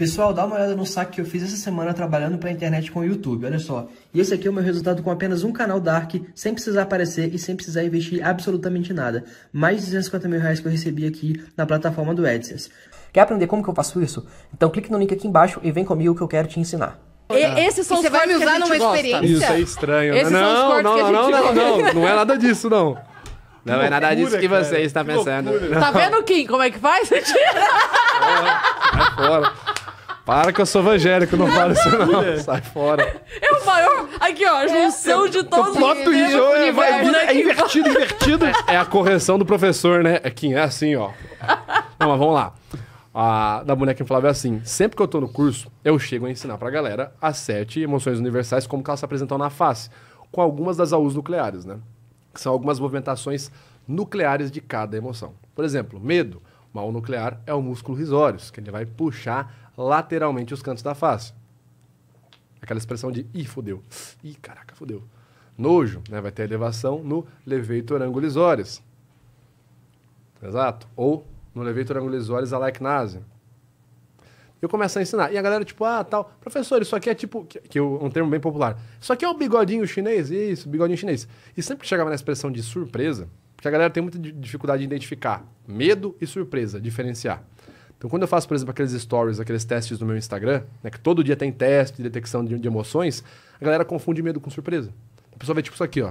Pessoal, dá uma olhada no saque que eu fiz essa semana trabalhando para a internet com o YouTube, olha só. E esse aqui é o meu resultado com apenas um canal Dark, sem precisar aparecer e sem precisar investir absolutamente nada. Mais de 250 mil reais que eu recebi aqui na plataforma do AdSense. Quer aprender como que eu faço isso? Então clique no link aqui embaixo e vem comigo que eu quero te ensinar. E, é. esses são e os você vai me usar numa gosta. experiência. Isso é estranho. Esses não, não, não, não, não, não, não, não é nada disso, não. Não loucura, é nada disso que cara. você está pensando. Loucura. Tá vendo, Kim, como é que faz? Tira! É, é, fora. Para que eu sou evangélico, não para isso não. Sai fora. É o maior. Aqui, ó, a junção de então, todos os. Plot twist, é, vai vir, é invertido, invertido. É, é a correção do professor, né? É que é assim, ó. Não, mas vamos lá. A, da boneca inflável é assim: sempre que eu tô no curso, eu chego a ensinar pra galera as sete emoções universais, como que elas se apresentam na face, com algumas das AUs nucleares, né? Que são algumas movimentações nucleares de cada emoção. Por exemplo, medo. Mal nuclear é o músculo risórios, que ele vai puxar lateralmente os cantos da face. Aquela expressão de ih, fodeu. Ih, caraca, fodeu. Nojo, né? Vai ter elevação no levator angulisores. Exato. Ou no levator angulisores alacnase. Eu começo a ensinar. E a galera, tipo, ah, tal. Professor, isso aqui é tipo. Que, que um termo bem popular. Isso aqui é o bigodinho chinês? Isso, bigodinho chinês. E sempre que chegava na expressão de surpresa, porque a galera tem muita dificuldade de identificar medo e surpresa, diferenciar. Então, quando eu faço, por exemplo, aqueles stories, aqueles testes no meu Instagram, né, que todo dia tem teste de detecção de, de, emoções, a galera confunde medo com surpresa. A pessoa vê tipo isso aqui, ó.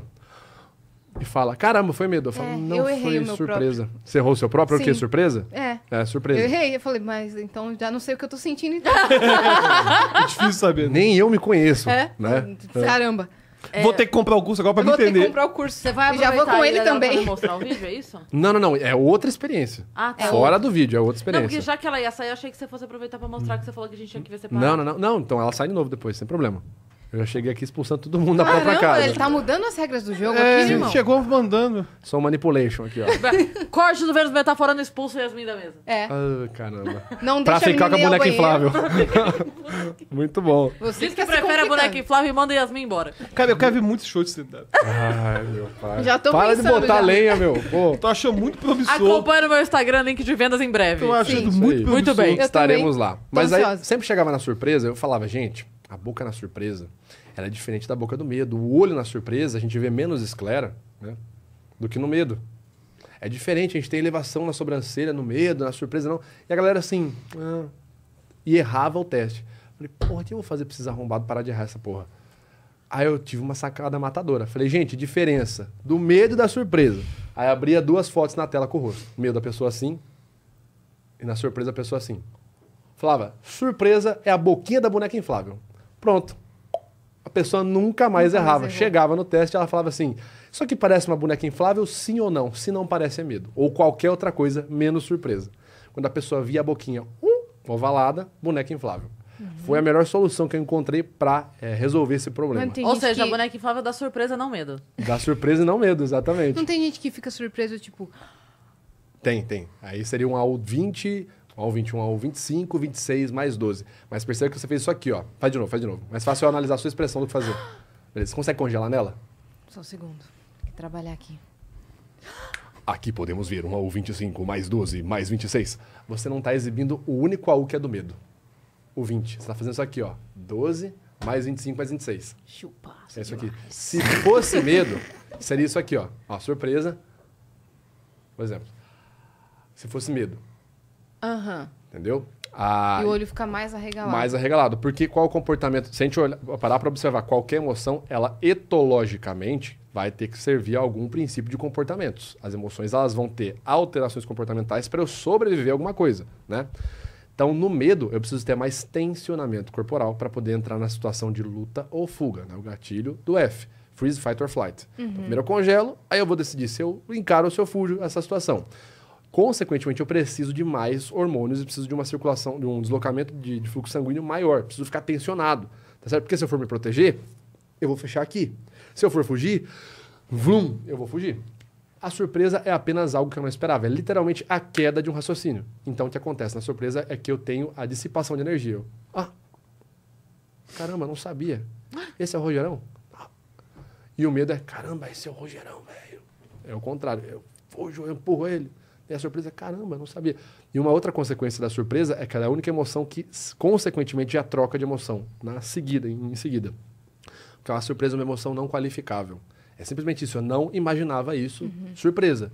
E fala, caramba, foi medo. Eu falo, é, não eu foi surpresa. Próprio. Você errou o seu próprio Sim. É o quê? Surpresa? É. É, surpresa. Eu errei. Eu falei, mas então já não sei o que eu tô sentindo então. é difícil saber. Né? Nem eu me conheço. É? Né? Caramba. É. É, vou ter que comprar o curso agora pra me entender. Vou ter que comprar o curso. Você vai aproveitar Já vou com ele também. mostrar o vídeo, é isso? Não, não, não. É outra experiência. Ah, tá. Fora do vídeo, é outra experiência. Não, porque já que ela ia sair, eu achei que você fosse aproveitar pra mostrar que você falou que a gente tinha que ver separado. Não, não, não. Não, então ela sai de novo depois, sem problema. Eu já cheguei aqui expulsando todo mundo Caramba, da própria casa. Ele tá mudando as regras do jogo é, aqui, irmão. chegou mandando. Só manipulation aqui, ó. Corte do Vênus metaforando expulso o Yasmin da mesa. É. Ah, caramba. Não pra deixa ficar com a boneca inflável. muito bom. Você que, que prefere a boneca inflável e manda Yasmin embora. Cara, eu quero ver muitos shows de Ai, meu pai. Já tô Para de botar já. lenha, meu. Pô. Tô achando muito promissor. Acompanha no meu Instagram, link de vendas em breve. Tô achando Sim. muito promissor. Muito bem. Estaremos lá. Mas aí, sempre chegava na surpresa, eu falava, gente... A boca na surpresa, ela é diferente da boca do medo. O olho na surpresa, a gente vê menos esclera né, do que no medo. É diferente, a gente tem elevação na sobrancelha, no medo, na surpresa, não. E a galera assim. Ah, e errava o teste. Falei, porra, o que eu vou fazer pra esses arrombados parar de errar essa porra? Aí eu tive uma sacada matadora. Falei, gente, diferença do medo e da surpresa. Aí abria duas fotos na tela com o rosto. Medo da pessoa assim e na surpresa a pessoa assim. Falava, surpresa é a boquinha da boneca inflável. Pronto. A pessoa nunca mais nunca errava. Mais Chegava no teste, ela falava assim: Isso aqui parece uma boneca inflável, sim ou não? Se não parece, é medo. Ou qualquer outra coisa, menos surpresa. Quando a pessoa via a boquinha um, ovalada, boneca inflável. Uhum. Foi a melhor solução que eu encontrei para é, resolver esse problema. Ou seja, que... a boneca inflável dá surpresa, não medo. Dá surpresa e não medo, exatamente. Não tem gente que fica surpresa, tipo. Tem, tem. Aí seria um 20 ao 21 ao 25, 26 mais 12. Mas perceba que você fez isso aqui, ó. Faz de novo, faz de novo. Mais fácil é analisar a sua expressão do que fazer. Beleza, você consegue congelar nela? Só um segundo. Tem que trabalhar aqui. Aqui podemos ver um au 25, mais 12, mais 26. Você não está exibindo o único AU que é do medo. O 20. Você está fazendo isso aqui, ó. 12, mais 25, mais 26. Chupa. É isso aqui. Se fosse medo, seria isso aqui, ó. Ó, surpresa. Por exemplo. Se fosse medo. Aham. Uhum. Entendeu? ah E o olho fica mais arregalado. Mais arregalado. Porque qual o comportamento? Se a gente olhar, parar para observar qualquer emoção, ela etologicamente vai ter que servir a algum princípio de comportamentos. As emoções elas vão ter alterações comportamentais para eu sobreviver a alguma coisa, né? Então, no medo, eu preciso ter mais tensionamento corporal para poder entrar na situação de luta ou fuga, né? O gatilho do F. Freeze, fight or flight. Uhum. Então, primeiro eu congelo, aí eu vou decidir se eu encaro ou se eu fujo essa situação. Consequentemente, eu preciso de mais hormônios e preciso de uma circulação, de um deslocamento de, de, fluxo sanguíneo maior. Preciso ficar tensionado, tá certo? Porque se eu for me proteger, eu vou fechar aqui. Se eu for fugir, vum, eu vou fugir. A surpresa é apenas algo que eu não esperava. É literalmente a queda de um raciocínio. Então, o que acontece na surpresa é que eu tenho a dissipação de energia. Eu, ah, caramba, não sabia. Esse é o Rogerão? Ah. E o medo é, caramba, esse é o Rogerão, velho. É o contrário. Eu fujo, eu empurro ele. E a surpresa, caramba, não sabia. E uma outra consequência da surpresa é que ela é a única emoção que, consequentemente, já é troca de emoção na seguida, em, em seguida. Porque é a surpresa é uma emoção não qualificável. É simplesmente isso. Eu não imaginava isso, uhum. surpresa.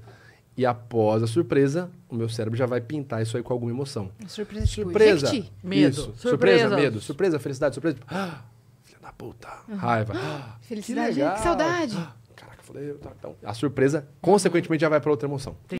E após a surpresa, o meu cérebro já vai pintar isso aí com alguma emoção. Surpresa, tipo, surpresa, medo. Isso. Surpresa, surpresa, medo. Surpresa, felicidade, surpresa. ah, filha da puta, uhum. raiva. Ah, felicidade, que, que saudade. Ah, caraca, falei, então, a surpresa, consequentemente, já vai para outra emoção. Tem